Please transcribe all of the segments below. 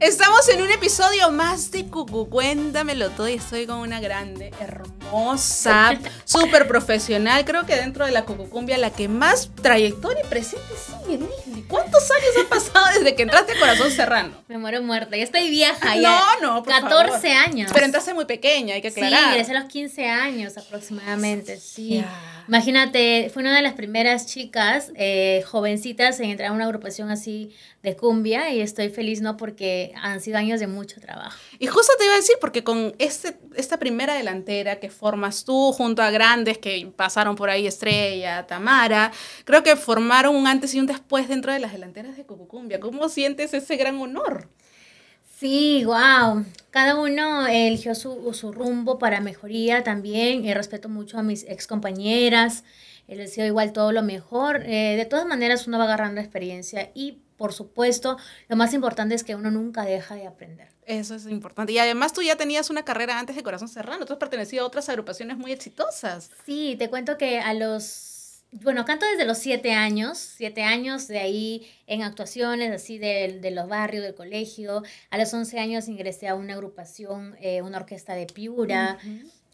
Estamos en un episodio más de Cucu, cuéntamelo todo y estoy con una grande, hermosa, súper profesional, creo que dentro de la Cucucumbia la que más trayectoria y presente sigue, ¿Cuántos años han pasado desde que entraste a Corazón Serrano? Me muero muerta, ya estoy vieja ya. No, no, por 14 años. Pero entraste muy pequeña, hay que aclarar. Sí, ingresé a los 15 años aproximadamente, sí. Imagínate, fue una de las primeras chicas eh, jovencitas en entrar a una agrupación así de cumbia y estoy feliz, ¿no? Porque han sido años de mucho trabajo. Y justo te iba a decir, porque con este, esta primera delantera que formas tú junto a grandes que pasaron por ahí, Estrella, Tamara, creo que formaron un antes y un después dentro de las delanteras de Cucucumbia. ¿Cómo sientes ese gran honor? Sí, wow. Cada uno eligió su, rumbo para mejoría también. Eh, respeto mucho a mis ex compañeras. Eh, les deseo igual todo lo mejor. Eh, de todas maneras, uno va agarrando experiencia y, por supuesto, lo más importante es que uno nunca deja de aprender. Eso es importante. Y además tú ya tenías una carrera antes de Corazón Serrano. Tú has pertenecido a otras agrupaciones muy exitosas. Sí, te cuento que a los bueno, canto desde los siete años, siete años de ahí en actuaciones así de, de los barrios, del colegio. A los once años ingresé a una agrupación, eh, una orquesta de Piura.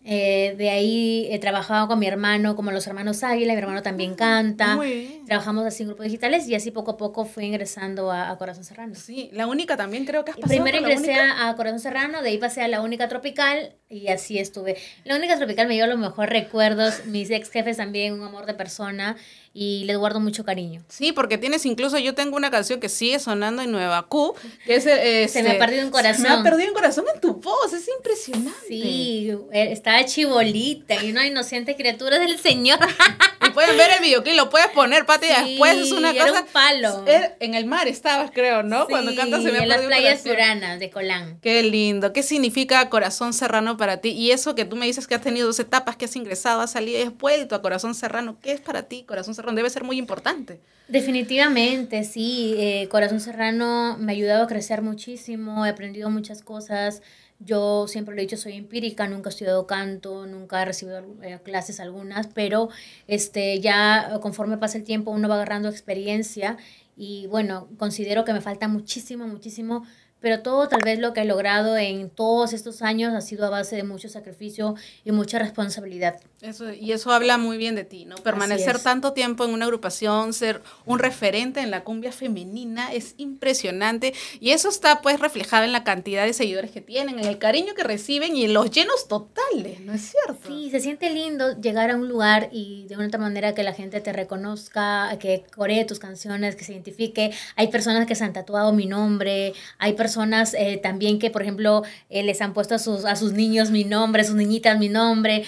Eh, de ahí he eh, trabajado con mi hermano, como los hermanos Águila, mi hermano también ah, canta. Trabajamos así en grupos digitales y así poco a poco fui ingresando a, Corazón Serrano. Sí, la única también creo que has pasado. Primero ingresé a Corazón Serrano, de ahí pasé a la única tropical y así estuve. La única tropical me dio lo mejor recuerdos, mis ex jefes también, un amor de persona y les guardo mucho cariño. Sí, porque tienes incluso, yo tengo una canción que sigue sonando en Nueva Q, que es... Eh, se me ha este, perdido un corazón. Se me ha perdido un corazón en tu voz, es impresionante. Sí, eh, estaba chibolita y una inocente criatura del Señor. Puedes ver el videoclip, lo puedes poner, Pati, después es una cosa. palo. En el mar estabas, creo, ¿no? Cuando cantas se En las playas suranas de Colán. Qué lindo. ¿Qué significa corazón serrano para ti? Y eso que tú me dices que has tenido dos etapas, que has ingresado, has salido y has vuelto a corazón serrano. ¿Qué es para ti corazón serrano? Debe ser muy importante. Definitivamente, sí. Eh, corazón serrano me ha ayudado a crecer muchísimo, he aprendido muchas cosas. Yo siempre lo he dicho, soy empírica, nunca he estudiado canto, nunca he recibido eh, clases algunas, pero este, ya conforme pasa el tiempo uno va agarrando experiencia y bueno, considero que me falta muchísimo, muchísimo pero todo tal vez lo que he logrado en todos estos años ha sido a base de mucho sacrificio y mucha responsabilidad. Eso, y eso habla muy bien de ti, ¿no? Permanecer tanto tiempo en una agrupación, ser un referente en la cumbia femenina es impresionante y eso está pues reflejado en la cantidad de seguidores que tienen, en el cariño que reciben y en los llenos totales, ¿no es cierto? Sí, se siente lindo llegar a un lugar y de una otra manera que la gente te reconozca, que coree tus canciones, que se identifique. Hay personas que se han tatuado mi nombre, hay personas personas eh, también que, por ejemplo, eh, les han puesto a sus, a sus niños mi nombre, a sus niñitas mi nombre.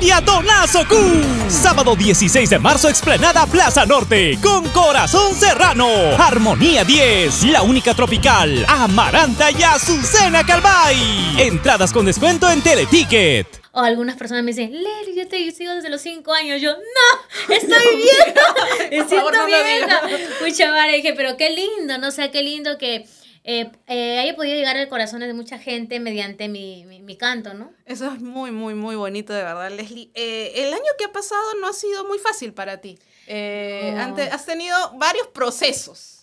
día Q! Sábado 16 de marzo, explanada Plaza Norte, con Corazón Serrano, Armonía 10, La Única Tropical, Amaranta y Azucena Calvay. Entradas con descuento en Teleticket. O algunas personas me dicen, Leli, yo te sigo desde los 5 años. Yo, no, estoy viviendo! Estoy siento Mucha madre, dije, pero qué lindo, no sé, qué lindo que eh, eh, haya podido llegar al corazón de mucha gente mediante mi, mi, canto, ¿no? Eso es muy, muy, muy bonito, de verdad, Leslie. Eh, el año que ha pasado no ha sido muy fácil para ti. Eh, oh. has tenido varios procesos.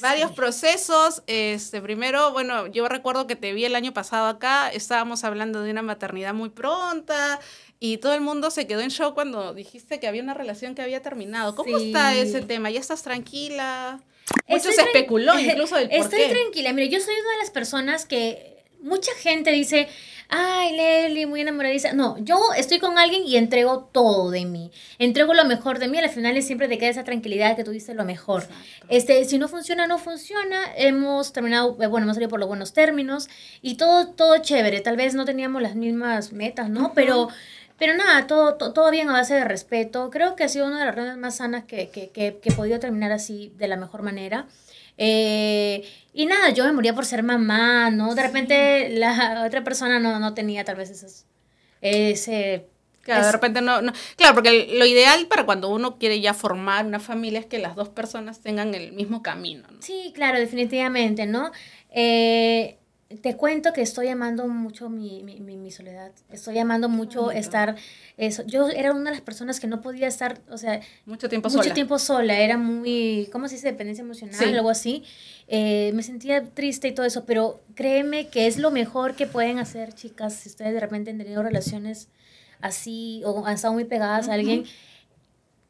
Varios procesos. Este, primero, bueno, yo recuerdo que te vi el año pasado acá, estábamos hablando de una maternidad muy pronta, y todo el mundo se quedó en shock cuando dijiste que había una relación que había terminado. ¿Cómo está ese tema? ¿Ya estás tranquila? Mucho se especuló incluso del Estoy tranquila. Mire, yo soy una de las personas que mucha gente dice, ay, Lely muy enamoradiza. No, yo estoy con alguien y entrego todo de mí. Entrego lo mejor de mí. Al final siempre te queda esa tranquilidad que tú dices lo mejor. Este, si no funciona, no funciona. Hemos terminado, eh, bueno, hemos salido por los buenos términos y todo, todo chévere. Tal vez no teníamos las mismas metas, ¿no? Pero pero nada, todo, todo, bien a base de respeto. Creo que ha sido una de las reuniones más sanas que, que, he podido terminar así de la mejor manera. Eh, y nada, yo me moría por ser mamá, ¿no? De repente la otra persona no, tenía tal vez ese... Claro, de repente no, Claro, porque lo ideal para cuando uno quiere ya formar una familia es que las dos personas tengan el mismo camino, ¿no? Sí, claro, definitivamente, ¿no? Eh, te cuento que estoy amando mucho mi, soledad. Estoy amando ah, mucho estar. Eso. Yo era una de las personas que no podía estar, o sea. Mucho tiempo sola. Mucho tiempo sola. Era muy. ¿Cómo se dice? Dependencia emocional, o algo así. Eh, me sentía triste y todo eso, pero créeme que es lo mejor que pueden hacer, chicas, si ustedes de repente han tenido relaciones así o han estado muy pegadas a alguien.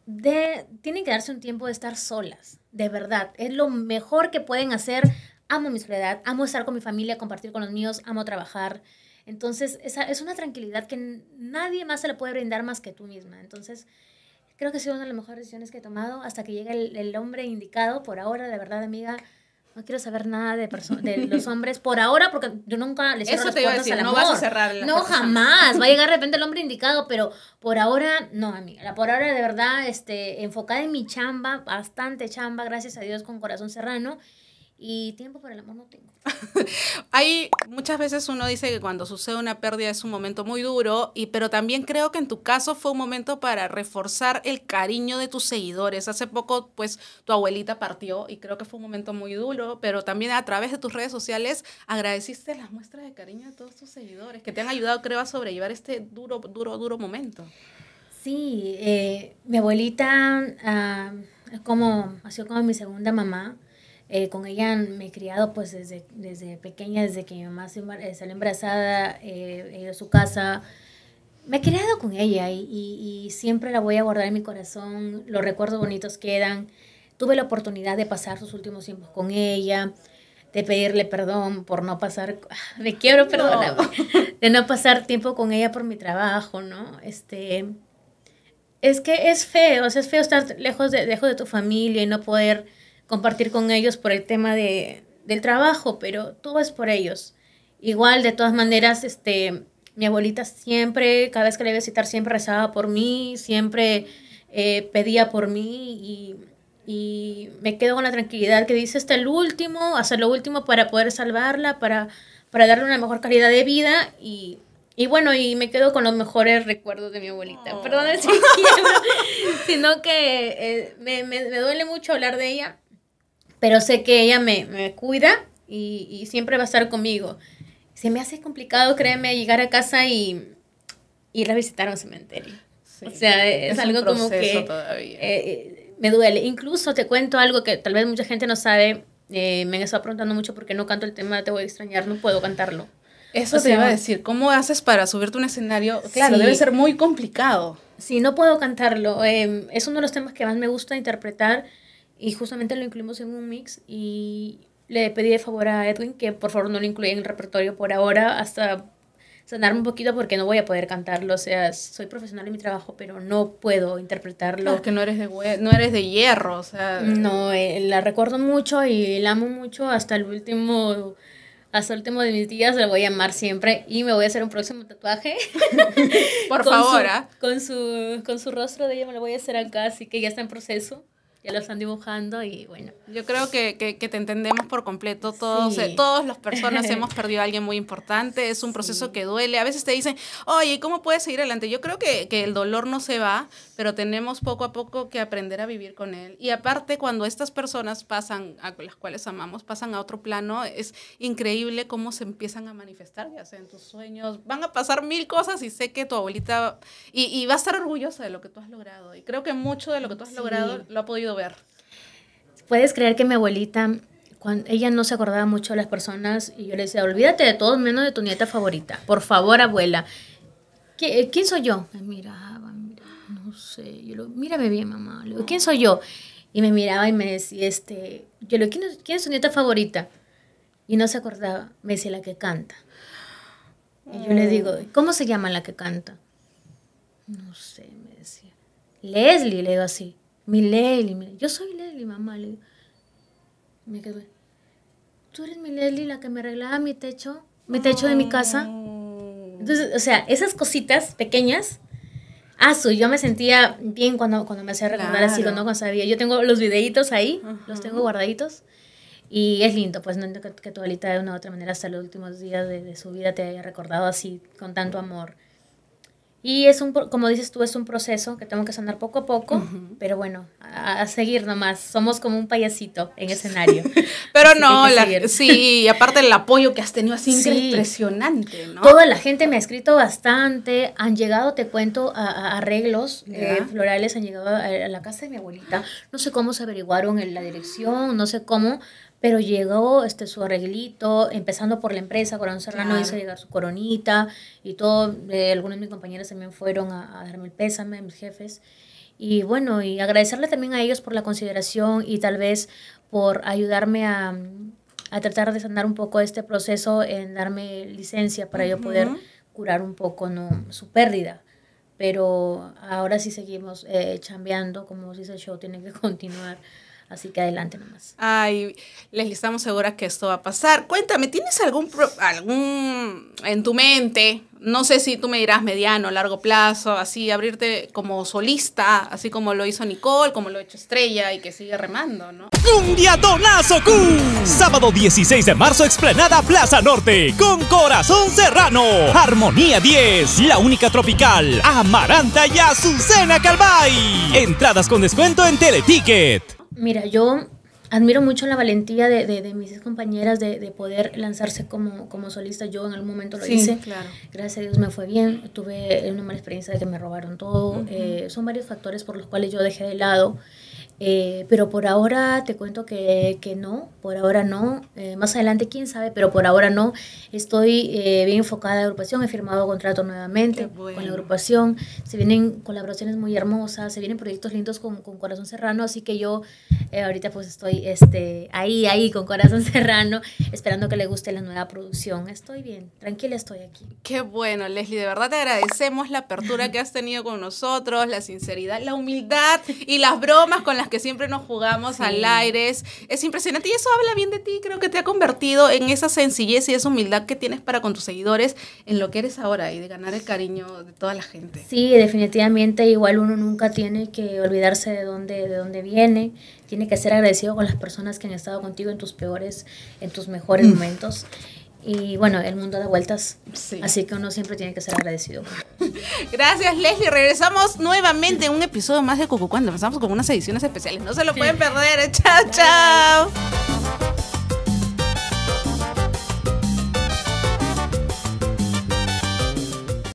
De, tienen que darse un tiempo de estar solas, de verdad. Es lo mejor que pueden hacer amo mi soledad, amo estar con mi familia, compartir con los míos, amo trabajar. Entonces, esa es una tranquilidad que nadie más se la puede brindar más que tú misma. Entonces, creo que ha sido una de las mejores decisiones que he tomado hasta que llegue el, el hombre indicado. Por ahora, de verdad, amiga, no quiero saber nada de, de los hombres por ahora, porque yo nunca les cierro Eso te iba a decir, no vas a cerrar. No, jamás. Va a llegar de repente el hombre indicado, pero por ahora, no, amiga. Por ahora, de verdad, este, enfocada en mi chamba, bastante chamba, gracias a Dios, con corazón serrano y tiempo para el amor no tengo. Hay muchas veces uno dice que cuando sucede una pérdida es un momento muy duro, y, pero también creo que en tu caso fue un momento para reforzar el cariño de tus seguidores. Hace poco, pues, tu abuelita partió y creo que fue un momento muy duro, pero también a través de tus redes sociales agradeciste las muestras de cariño de todos tus seguidores que te han ayudado, creo, a sobrellevar este duro, duro, duro momento. Sí, eh, mi abuelita es ah, como, ha sido como mi segunda mamá eh, con ella me he criado pues desde, desde pequeña, desde que mi mamá eh, salió embarazada, eh, he ido a su casa. Me he criado con ella y, siempre la voy a guardar en mi corazón. Los recuerdos bonitos quedan. Tuve la oportunidad de pasar sus últimos tiempos con ella, de pedirle perdón por no pasar, me quiero perdonar, de no pasar tiempo con ella por mi trabajo, ¿no? Este, es que es feo, es feo estar lejos de, lejos de tu familia y no poder compartir con ellos por el tema de, del trabajo, pero todo es por ellos. Igual, de todas maneras, este, mi abuelita siempre, cada vez que la iba a visitar, siempre rezaba por mí, siempre eh, pedía por mí y, y, me quedo con la tranquilidad que dice hasta el último, Hacer lo último para poder salvarla, para, para darle una mejor calidad de vida y, y bueno, y me quedo con los mejores recuerdos de mi abuelita. Oh. Perdón si sino que eh, me, me duele mucho hablar de ella, pero sé que ella me, me cuida y, y, siempre va a estar conmigo. Se me hace complicado, créeme, llegar a casa y ir a visitar un cementerio. o sea, es, algo como que eh, eh, me duele. Incluso te cuento algo que tal vez mucha gente no sabe. Eh, me han estado preguntando mucho por qué no canto el tema Te voy a extrañar, no puedo cantarlo. Eso te iba a decir, ¿cómo haces para subirte a un escenario? Claro, debe ser muy complicado. Sí, no puedo cantarlo. Em, es uno de los temas que más me gusta interpretar. Y justamente lo incluimos en un mix y le pedí de favor a Edwin que por favor no lo incluya en el repertorio por ahora hasta sanarme un poquito porque no voy a poder cantarlo. O sea, soy profesional en mi trabajo, pero no puedo interpretarlo. Porque no eres de, no eres de hierro, o sea. No, eh, la recuerdo mucho y la amo mucho hasta el último. Hasta el último de mis días la voy a amar siempre y me voy a hacer un próximo tatuaje. Por favor. ¿ah? con, su, con su rostro de ella me lo voy a hacer acá, así que ya está en proceso ya lo están dibujando y bueno. Yo creo que, que, te entendemos por completo. Todos, sí. Eh, todas las personas hemos perdido a alguien muy importante. Es un proceso que duele. A veces te dicen, oye, ¿cómo puedes seguir adelante? Yo creo que, que, el dolor no se va, pero tenemos poco a poco que aprender a vivir con él. Y aparte, cuando estas personas pasan, a las cuales amamos, pasan a otro plano, es increíble cómo se empiezan a manifestar, ya sea en tus sueños. Van a pasar mil cosas y sé que tu abuelita, y, y va a estar orgullosa de lo que tú has logrado. Y creo que mucho de lo que tú has logrado lo ha podido ver? Puedes creer que mi abuelita, ella no se acordaba mucho de las personas, y yo le decía, olvídate de todos menos de tu nieta favorita. Por favor, abuela. Eh, ¿Quién soy yo? Me miraba, no sé. Yo mírame bien, mamá. ¿quién soy yo? Y me miraba y me decía, este, yo le digo, ¿quién, es tu nieta favorita? Y no se acordaba. Me decía, la que canta. Y yo le digo, mm. ¿cómo se llama la que canta? No sé, me decía. Leslie, le digo así mi Lely, yo soy Lely, mamá. Me Tú eres mi Lely, la que me arreglaba mi techo, mi techo de mi casa. Oh. Entonces, o sea, esas cositas pequeñas. Ah, su, yo me sentía bien cuando, cuando me hacía recordar así, cuando, cuando sabía. Yo tengo los videitos ahí, los tengo guardaditos. Y es lindo, pues, que, que tu abuelita de una u otra manera hasta los últimos días de su vida te haya recordado así, con tanto amor. Y es un, como dices tú, es un proceso que tengo que sanar poco a poco, pero bueno, a, seguir nomás. Somos como un payasito en escenario. pero no, la, sí, y aparte el apoyo que has tenido así impresionante, ¿no? Toda la gente me ha escrito bastante, han llegado, te cuento, a, arreglos eh, florales, han llegado a, a, la casa de mi abuelita. No sé cómo se averiguaron en la dirección, no sé cómo, pero llegó este, su arreglito, empezando por la empresa, Coronel Serrano hizo llegar su coronita y todo. Eh, algunos de mis compañeros también fueron a, darme el pésame, mis jefes. Y bueno, y agradecerle también a ellos por la consideración y tal vez por ayudarme a, tratar de sanar un poco este proceso en darme licencia para yo poder curar un poco ¿no? su pérdida. Pero ahora sí seguimos eh, chambeando, como dice el show, tiene que continuar. Así que adelante nomás. Ay, les estamos seguras que esto va a pasar. Cuéntame, ¿tienes algún, algún en tu mente? No sé si tú me dirás mediano, largo plazo, así, abrirte como solista, así como lo hizo Nicole, como lo ha hecho Estrella y que sigue remando, ¿no? Cumbia Donazo Sábado 16 de marzo, Explanada Plaza Norte, con Corazón Serrano, Armonía 10, La Única Tropical, Amaranta y Azucena Calvay. Entradas con descuento en Teleticket. Mira, yo admiro mucho la valentía de, de, mis compañeras de, de, poder lanzarse como, como solista. Yo en algún momento lo sí, hice. Claro. Gracias a Dios me fue bien. Tuve una mala experiencia de que me robaron todo. Eh, son varios factores por los cuales yo dejé de lado eh, pero por ahora te cuento que, que no, por ahora no. Eh, más adelante, quién sabe, pero por ahora no. Estoy eh, bien enfocada en la agrupación, he firmado contrato nuevamente con la agrupación. Se vienen colaboraciones muy hermosas, se vienen proyectos lindos con, con Corazón Serrano, así que yo ahorita pues estoy este, ahí, ahí con Corazón Serrano, esperando que le guste la nueva producción. Estoy bien, tranquila estoy aquí. Qué bueno, Leslie, de verdad te agradecemos la apertura que has tenido con nosotros, la sinceridad, la humildad y las bromas con las que siempre nos jugamos al aire. Es, impresionante y eso habla bien de ti. Creo que te ha convertido en esa sencillez y esa humildad que tienes para con tus seguidores en lo que eres ahora y de ganar el cariño de toda la gente. Sí, definitivamente. Igual uno nunca tiene que olvidarse de dónde, de dónde viene. Tiene que ser agradecido con las personas que han estado contigo en tus peores, en tus mejores mm. momentos. Y bueno, el mundo da vueltas. Así que uno siempre tiene que ser agradecido. Gracias, Leslie. Regresamos nuevamente a un episodio más de Coco cuando Empezamos con unas ediciones especiales. No se lo pueden perder. Chao, chao.